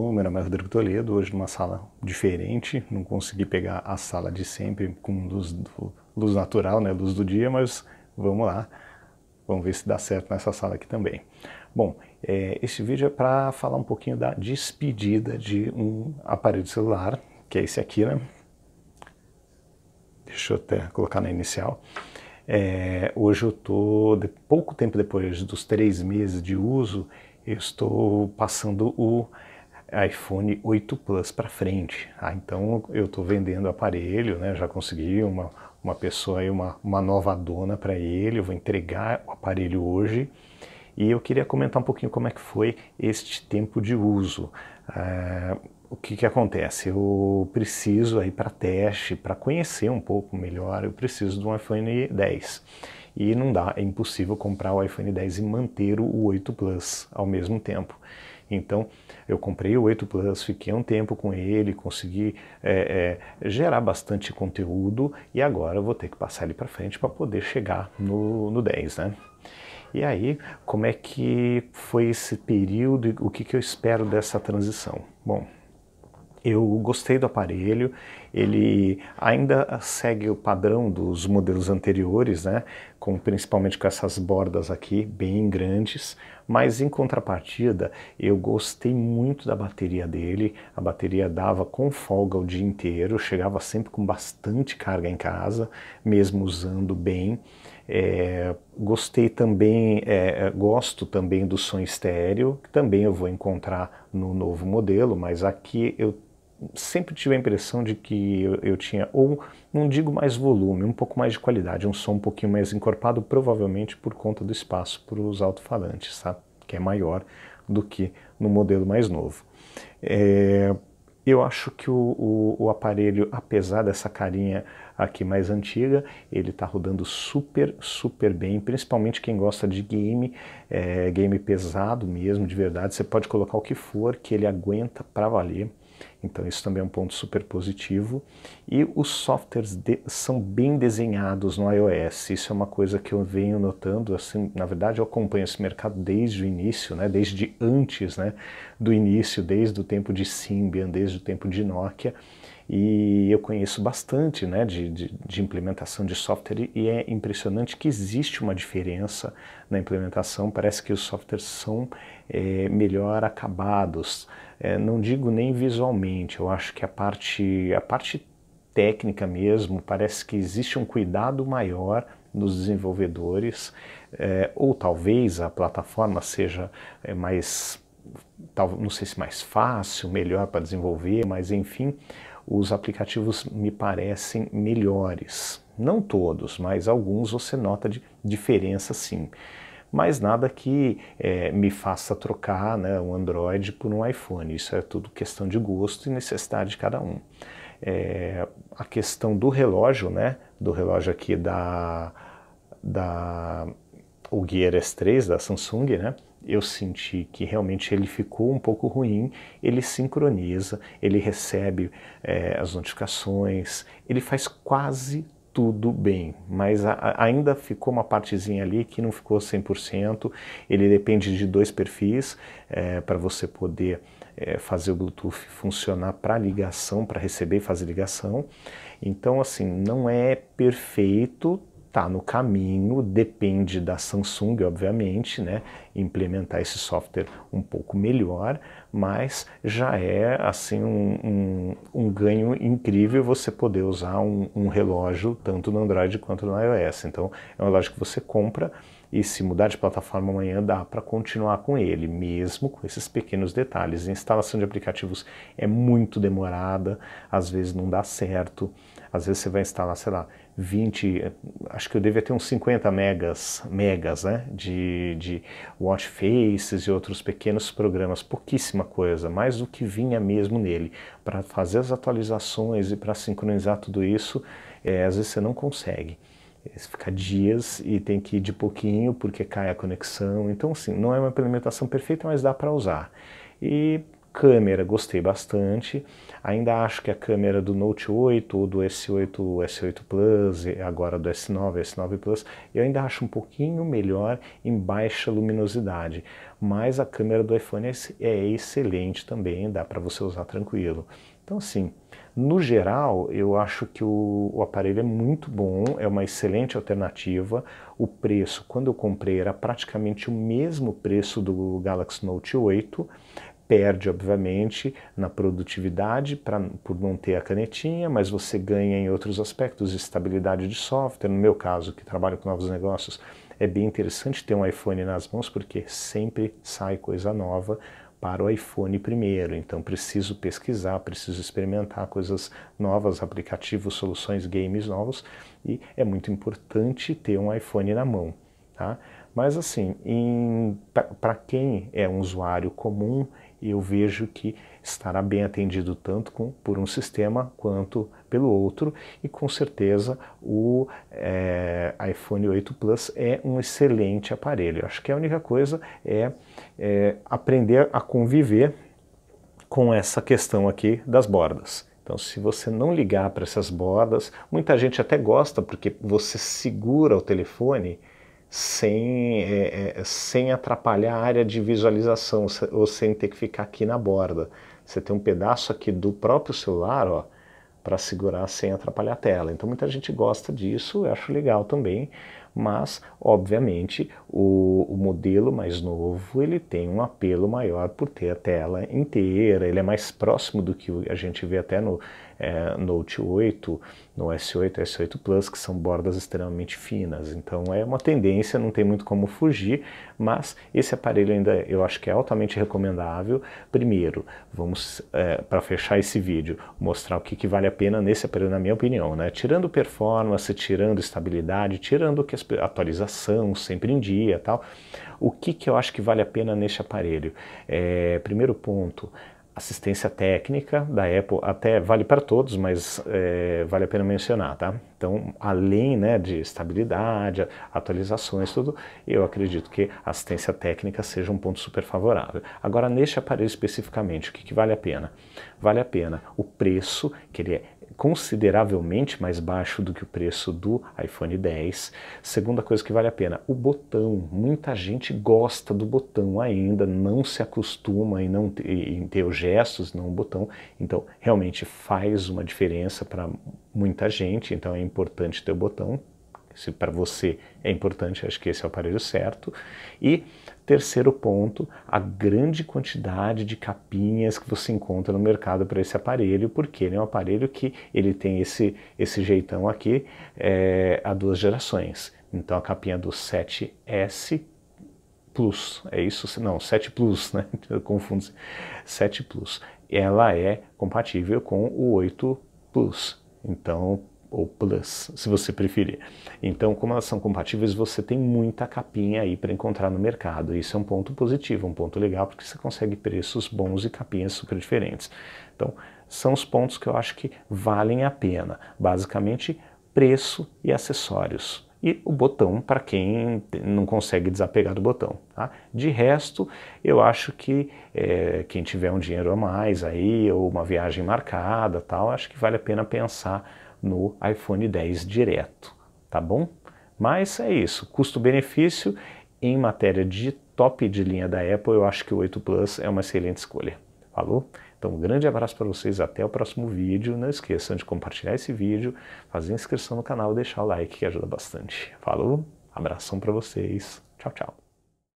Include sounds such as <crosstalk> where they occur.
Bom, meu nome é Rodrigo Toledo, hoje numa sala diferente, não consegui pegar a sala de sempre com luz, do, luz natural, né, luz do dia, mas vamos lá, vamos ver se dá certo nessa sala aqui também. Bom, é, esse vídeo é para falar um pouquinho da despedida de um aparelho celular, que é esse aqui, né? Deixa eu até colocar na inicial. É, hoje eu estou, de, pouco tempo depois dos três meses de uso, eu estou passando o iPhone 8 Plus para frente. Ah, então eu estou vendendo o aparelho, né? já consegui uma, uma pessoa aí, uma, uma nova dona para ele, eu vou entregar o aparelho hoje. E eu queria comentar um pouquinho como é que foi este tempo de uso. Ah, o que, que acontece? Eu preciso aí para teste, para conhecer um pouco melhor, eu preciso de um iPhone 10. E não dá, é impossível comprar o iPhone 10 e manter o 8 Plus ao mesmo tempo. Então, eu comprei o 8 Plus, fiquei um tempo com ele, consegui é, é, gerar bastante conteúdo e agora vou ter que passar ele para frente para poder chegar no, no 10, né? E aí, como é que foi esse período e o que, que eu espero dessa transição? Bom, eu gostei do aparelho, ele ainda segue o padrão dos modelos anteriores, né? com, principalmente com essas bordas aqui bem grandes, mas em contrapartida eu gostei muito da bateria dele, a bateria dava com folga o dia inteiro, chegava sempre com bastante carga em casa, mesmo usando bem. É, gostei também, é, é gosto também do som estéreo, que também eu vou encontrar no novo modelo, mas aqui eu sempre tive a impressão de que eu, eu, tinha, ou não digo mais volume, um pouco mais de qualidade, um som um pouquinho mais encorpado, provavelmente por conta do espaço para os alto-falantes, tá? que é maior do que no modelo mais novo. É, eu acho que o, o, o, aparelho, apesar dessa carinha aqui mais antiga, ele está rodando super, super bem, principalmente quem gosta de game, é, game pesado mesmo, de verdade, você pode colocar o que for, que ele aguenta para valer. Então, isso também é um ponto super positivo. E os softwares de, são bem desenhados no iOS. Isso é uma coisa que eu venho notando. Assim, na verdade, eu acompanho esse mercado desde o início, né? desde antes né? do início, desde o tempo de Symbian, desde o tempo de Nokia e eu conheço bastante né, de, de, de, implementação de software e é impressionante que existe uma diferença na implementação. Parece que os softwares são é, melhor acabados. É, não digo nem visualmente, eu acho que a parte, a parte técnica mesmo, parece que existe um cuidado maior nos desenvolvedores, é, ou talvez a plataforma seja é, mais não sei se mais fácil, melhor para desenvolver, mas enfim, os aplicativos me parecem melhores. Não todos, mas alguns você nota de diferença sim. Mas nada que é, me faça trocar né, um Android por um iPhone. Isso é tudo questão de gosto e necessidade de cada um. É, a questão do relógio, né? Do relógio aqui da, da o Gear S3 da Samsung, né? eu senti que realmente ele ficou um pouco ruim, ele sincroniza, ele recebe é, as notificações, ele faz quase tudo bem, mas a, ainda ficou uma partezinha ali que não ficou 100%. Ele depende de dois perfis é, eh, para você poder é, fazer o Bluetooth funcionar para ligação, para receber e fazer ligação. Então, assim, não é perfeito, está no caminho, depende da Samsung, obviamente, né, implementar esse software um pouco melhor, mas já é assim um, um, um ganho incrível você poder usar um, um, relógio tanto no Android quanto no iOS. Então é um relógio que você compra e se mudar de plataforma amanhã dá para continuar com ele, mesmo com esses pequenos detalhes. A instalação de aplicativos é muito demorada, às vezes não dá certo. Às vezes você vai instalar, sei lá, 20, acho que eu devia ter uns 50 megas, megas né, de, de watch faces e outros pequenos programas, pouquíssima coisa, mais do que vinha mesmo nele. Para fazer as atualizações e para sincronizar tudo isso, é, às vezes você não consegue. É, você fica dias e tem que ir de pouquinho porque cai a conexão. Então, assim, não é uma implementação perfeita, mas dá para usar. E Câmera, gostei bastante. Ainda acho que a câmera do Note 8, do S8, S8 Plus, agora do S9, S9 Plus, eu ainda acho um pouquinho melhor em baixa luminosidade. Mas a câmera do iPhone é, é excelente também, dá para você usar tranquilo. Então, assim, no geral, eu acho que o, o, aparelho é muito bom, é uma excelente alternativa. O preço, quando eu comprei, era praticamente o mesmo preço do Galaxy Note 8 perde, obviamente, na produtividade pra, por não ter a canetinha, mas você ganha em outros aspectos, estabilidade de software. No meu caso, que trabalho com novos negócios, é bem interessante ter um iPhone nas mãos, porque sempre sai coisa nova para o iPhone primeiro. Então, preciso pesquisar, preciso experimentar coisas novas, aplicativos, soluções, games novos, e é muito importante ter um iPhone na mão. Tá? Mas, assim, para quem é um usuário comum, eu vejo que estará bem atendido tanto com, por um sistema quanto pelo outro e com certeza o é, iPhone 8 Plus é um excelente aparelho. Acho que a única coisa é, é aprender a conviver com essa questão aqui das bordas. Então, se você não ligar para essas bordas, muita gente até gosta porque você segura o telefone sem, é, é, sem atrapalhar a área de visualização ou sem ter que ficar aqui na borda. Você tem um pedaço aqui do próprio celular, ó, para segurar sem atrapalhar a tela. Então muita gente gosta disso, eu acho legal também, mas obviamente o, o, modelo mais novo ele tem um apelo maior por ter a tela inteira, ele é mais próximo do que a gente vê até no é, Note 8, no S8, S8 Plus, que são bordas extremamente finas. Então é uma tendência, não tem muito como fugir, mas esse aparelho ainda eu acho que é altamente recomendável. Primeiro, vamos é, para fechar esse vídeo mostrar o que, que, vale a pena nesse aparelho, na minha opinião, né? Tirando performance, tirando estabilidade, tirando que atualização sempre em dia, tal. O que que eu acho que vale a pena neste aparelho? É, primeiro ponto, assistência técnica da Apple até vale para todos, mas é, vale a pena mencionar, tá? Então, além né, de estabilidade, atualizações, tudo, eu acredito que assistência técnica seja um ponto super favorável. Agora, neste aparelho especificamente, o que, que vale a pena? Vale a pena o preço, que ele é consideravelmente mais baixo do que o preço do iPhone 10. Segunda coisa que vale a pena, o botão. Muita gente gosta do botão ainda, não se acostuma em não ter, em ter os gestos, não o botão. Então, realmente faz uma diferença para muita gente, então é importante ter o botão se para você é importante, acho que esse é o aparelho certo. E terceiro ponto, a grande quantidade de capinhas que você encontra no mercado para esse aparelho, porque ele é um aparelho que ele tem esse, esse jeitão aqui é, há duas gerações. Então a capinha do 7S Plus, é isso? Não, 7 Plus, né? <laughs> Eu confundo. -se. 7 Plus. Ela é compatível com o 8 Plus. Então, ou Plus, se você preferir. Então, como elas são compatíveis, você tem muita capinha aí para encontrar no mercado. Isso é um ponto positivo, um ponto legal, porque você consegue preços bons e capinhas super diferentes. Então, são os pontos que eu acho que valem a pena. Basicamente, preço e acessórios. E o botão para quem não consegue desapegar do botão. Tá? De resto, eu acho que é, quem tiver um dinheiro a mais aí, ou uma viagem marcada, tal, acho que vale a pena pensar no iPhone 10 direto, tá bom? Mas é isso, custo-benefício em matéria de top de linha da Apple, eu acho que o 8 Plus é uma excelente escolha. Falou? Então, um grande abraço para vocês, até o próximo vídeo. Não esqueçam de compartilhar esse vídeo, fazer inscrição no canal, deixar o like que ajuda bastante. Falou? Abração para vocês. Tchau, tchau.